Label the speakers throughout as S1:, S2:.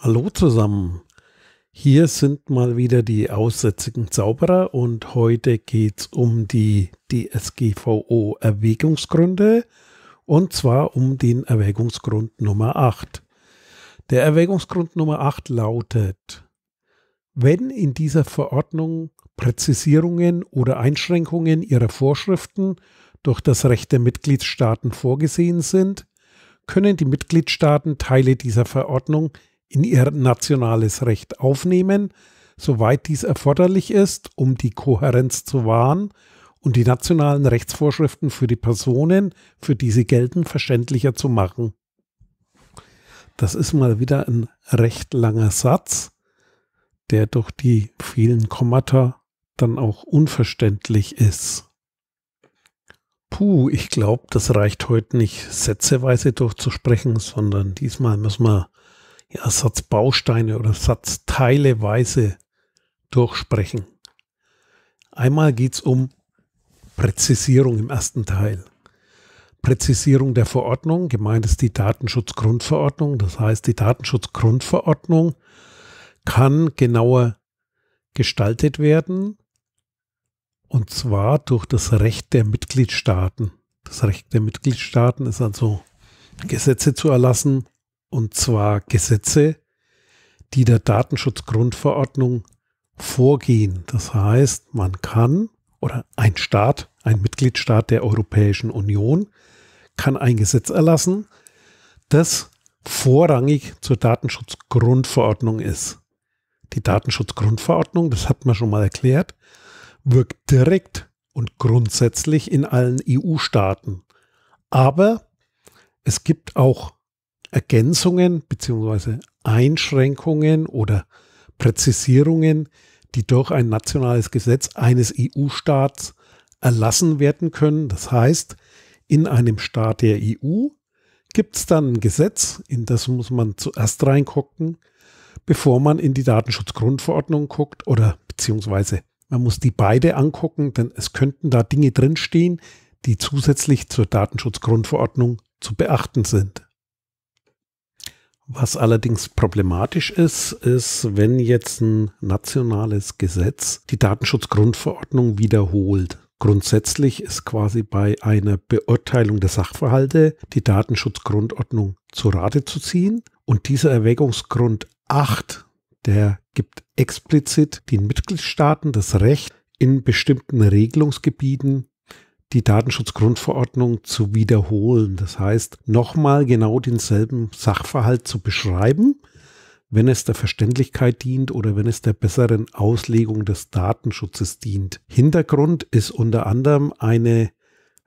S1: Hallo zusammen. Hier sind mal wieder die aussätzigen Zauberer und heute geht es um die DSGVO Erwägungsgründe und zwar um den Erwägungsgrund Nummer 8. Der Erwägungsgrund Nummer 8 lautet, wenn in dieser Verordnung Präzisierungen oder Einschränkungen ihrer Vorschriften durch das Recht der Mitgliedstaaten vorgesehen sind, können die Mitgliedstaaten Teile dieser Verordnung in ihr nationales Recht aufnehmen, soweit dies erforderlich ist, um die Kohärenz zu wahren und die nationalen Rechtsvorschriften für die Personen, für die sie gelten, verständlicher zu machen. Das ist mal wieder ein recht langer Satz, der durch die vielen Kommata dann auch unverständlich ist. Puh, ich glaube, das reicht heute nicht sätzeweise durchzusprechen, sondern diesmal müssen wir ja, Satzbausteine oder Satzteileweise durchsprechen. Einmal geht es um Präzisierung im ersten Teil. Präzisierung der Verordnung, gemeint ist die Datenschutzgrundverordnung. Das heißt, die Datenschutzgrundverordnung kann genauer gestaltet werden, und zwar durch das Recht der Mitgliedstaaten. Das Recht der Mitgliedstaaten ist also, Gesetze zu erlassen, und zwar Gesetze, die der Datenschutzgrundverordnung vorgehen. Das heißt, man kann oder ein Staat, ein Mitgliedstaat der Europäischen Union, kann ein Gesetz erlassen, das vorrangig zur Datenschutzgrundverordnung ist. Die Datenschutzgrundverordnung, das hat man schon mal erklärt, wirkt direkt und grundsätzlich in allen EU-Staaten. Aber es gibt auch Ergänzungen bzw. Einschränkungen oder Präzisierungen, die durch ein nationales Gesetz eines EU-Staats erlassen werden können. Das heißt, in einem Staat der EU gibt es dann ein Gesetz, in das muss man zuerst reingucken, bevor man in die Datenschutzgrundverordnung guckt oder beziehungsweise man muss die beide angucken, denn es könnten da Dinge drinstehen, die zusätzlich zur Datenschutzgrundverordnung zu beachten sind. Was allerdings problematisch ist, ist, wenn jetzt ein nationales Gesetz die Datenschutzgrundverordnung wiederholt. Grundsätzlich ist quasi bei einer Beurteilung der Sachverhalte die Datenschutzgrundordnung zu Rate zu ziehen. Und dieser Erwägungsgrund 8, der gibt explizit den Mitgliedstaaten das Recht, in bestimmten Regelungsgebieten die Datenschutzgrundverordnung zu wiederholen. Das heißt, nochmal genau denselben Sachverhalt zu beschreiben, wenn es der Verständlichkeit dient oder wenn es der besseren Auslegung des Datenschutzes dient. Hintergrund ist unter anderem eine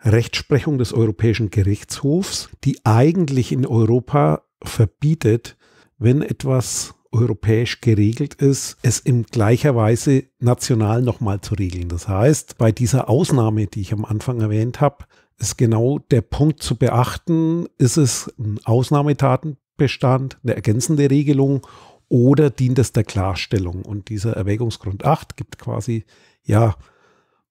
S1: Rechtsprechung des Europäischen Gerichtshofs, die eigentlich in Europa verbietet, wenn etwas europäisch geregelt ist, es in gleicher Weise national nochmal zu regeln. Das heißt, bei dieser Ausnahme, die ich am Anfang erwähnt habe, ist genau der Punkt zu beachten, ist es ein Ausnahmetatenbestand, eine ergänzende Regelung oder dient es der Klarstellung? Und dieser Erwägungsgrund 8 gibt quasi, ja,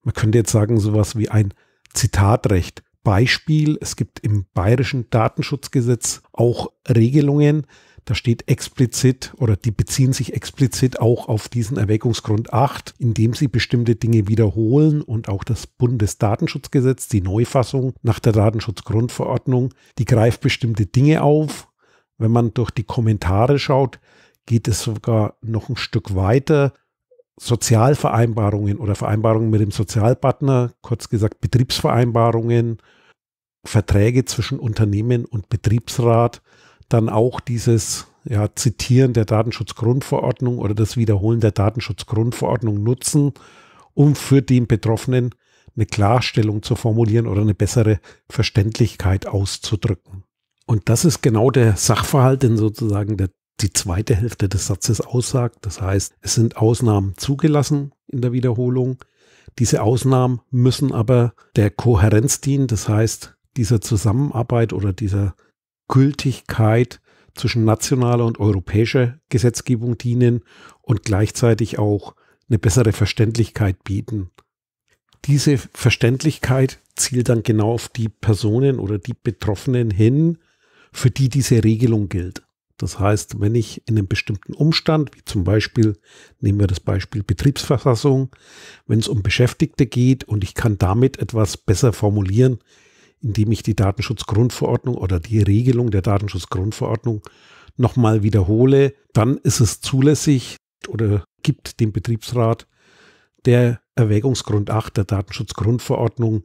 S1: man könnte jetzt sagen, sowas wie ein Zitatrecht. Beispiel, es gibt im bayerischen Datenschutzgesetz auch Regelungen, da steht explizit oder die beziehen sich explizit auch auf diesen Erwägungsgrund 8, indem sie bestimmte Dinge wiederholen und auch das Bundesdatenschutzgesetz, die Neufassung nach der Datenschutzgrundverordnung, die greift bestimmte Dinge auf. Wenn man durch die Kommentare schaut, geht es sogar noch ein Stück weiter. Sozialvereinbarungen oder Vereinbarungen mit dem Sozialpartner, kurz gesagt Betriebsvereinbarungen, Verträge zwischen Unternehmen und Betriebsrat, dann auch dieses ja, Zitieren der Datenschutzgrundverordnung oder das Wiederholen der Datenschutzgrundverordnung nutzen, um für den Betroffenen eine Klarstellung zu formulieren oder eine bessere Verständlichkeit auszudrücken. Und das ist genau der Sachverhalt, den sozusagen der, die zweite Hälfte des Satzes aussagt. Das heißt, es sind Ausnahmen zugelassen in der Wiederholung. Diese Ausnahmen müssen aber der Kohärenz dienen, das heißt dieser Zusammenarbeit oder dieser Gültigkeit zwischen nationaler und europäischer Gesetzgebung dienen und gleichzeitig auch eine bessere Verständlichkeit bieten. Diese Verständlichkeit zielt dann genau auf die Personen oder die Betroffenen hin, für die diese Regelung gilt. Das heißt, wenn ich in einem bestimmten Umstand, wie zum Beispiel, nehmen wir das Beispiel Betriebsverfassung, wenn es um Beschäftigte geht und ich kann damit etwas besser formulieren, indem ich die Datenschutzgrundverordnung oder die Regelung der Datenschutzgrundverordnung nochmal wiederhole, dann ist es zulässig oder gibt dem Betriebsrat der Erwägungsgrund 8 der Datenschutzgrundverordnung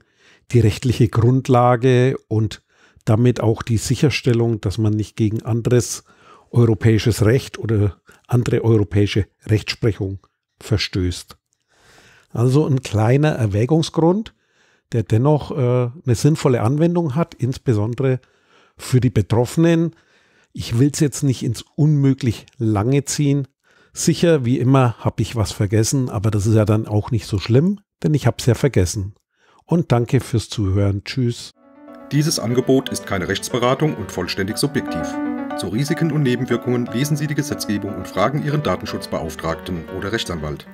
S1: die rechtliche Grundlage und damit auch die Sicherstellung, dass man nicht gegen anderes europäisches Recht oder andere europäische Rechtsprechung verstößt. Also ein kleiner Erwägungsgrund, der dennoch äh, eine sinnvolle Anwendung hat, insbesondere für die Betroffenen. Ich will es jetzt nicht ins Unmöglich lange ziehen. Sicher, wie immer, habe ich was vergessen, aber das ist ja dann auch nicht so schlimm, denn ich habe es ja vergessen. Und danke fürs Zuhören. Tschüss. Dieses Angebot ist keine Rechtsberatung und vollständig subjektiv. Zu Risiken und Nebenwirkungen lesen Sie die Gesetzgebung und fragen Ihren Datenschutzbeauftragten oder Rechtsanwalt.